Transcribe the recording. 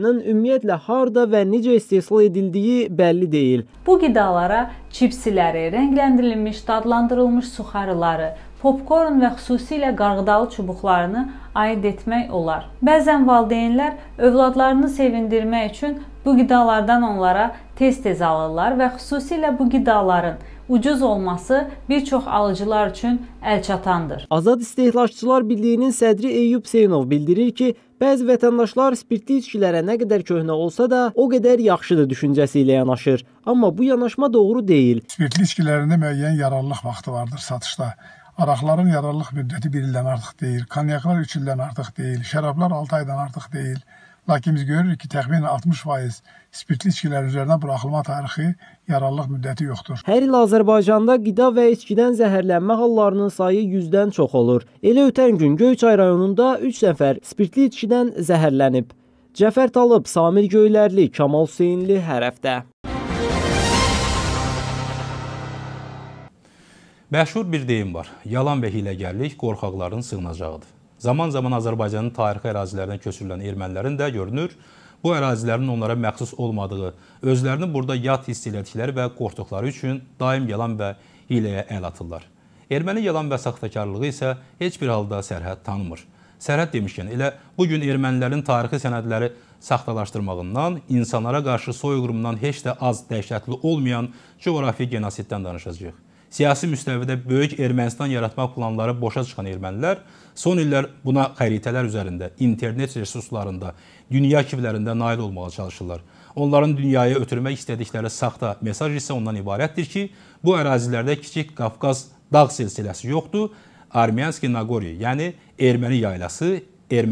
ümumiyyətlə harda və necə istehsal edildiyi bəlli deyil. Bu qidalara çipsiləri, rəngləndirilmiş, dadlandırılmış suxarıları, popkorn və xüsusilə qarğıdalı çubuqlarını aid etmək olar. Bəzən valideynlər övladlarını sevindirmək üçün bu qidalardan onlara tez-tez alırlar və xüsusilə bu qidaların ucuz olması bir çox alıcılar üçün əlçatandır. Azad İstehlakçılar Birliyinin sədri Eyüb Seynov bildirir ki, Bəzi vətəndaşlar spirtli içkilərə nə qədər köhnə olsa da, o qədər yaxşıdır düşüncəsi ilə yanaşır. Amma Amma bu yanaşma doğru deyil. Spirtli içkilərində müəyyən yararlılıq vaxtı vardır satışda. Araqların yararlılıq müddəti 1 ildən artıq deyil, konyaklar 3 ildən artıq deyil, şərablar 6 aydan artıq deyil. Lakin biz görürük ki, təxminən 60% spirtli içkilər üzərinə buraxılma tarixi yararlılıq müddəti yoxdur. Hər il Azərbaycanda qida və içkidən zəhərlənmə hallarının sayı 100-dən çox olur. Elə ötən gün Göyçay rayonunda 3 nəfər spirtli içkidən zəhərlənib. Cəfər Talıb, Samir Göylərli, Kamal Hüseynli hər həftə. Məşhur bir deyim var. Yalan və hiləgərlik qorxaqların sığınacağıdır. Zaman-zaman Azərbaycanın tarixi ərazilərinə köçürülən ermənilərin də görünür, bu ərazilərin onlara məxsus olmadığı, özlərini burada yad hiss elədikləri və qorxduqları üçün daim yalan və hiləyə əl atırlar. Erməni yalan və saxtakarlığı isə heç bir halda sərhəd tanımır. Sərhəd demişkən, elə bu gün ermənilərin tarixi sənədləri saxtalaşdırmağından, insanlara qarşı soyqırımdan heç də az dəhşətli olmayan coğrafi genosiddən danışacağıq siyasi müstəvidə böyük Ermənistan yaratmaq planları boşa çıxan ermənilər son illər buna xəritələr üzərində, internet resurslarında, dünya arxivlərində nail olmağa çalışırlar. Onların dünyaya ötürmək istədikləri saxta mesaj isə ondan ibarətdir ki, bu ərazilərdə kiçik Qafqaz dağ silsiləsi yoxdur. Armiyanski Naqori, yəni erməni yaylası, erməni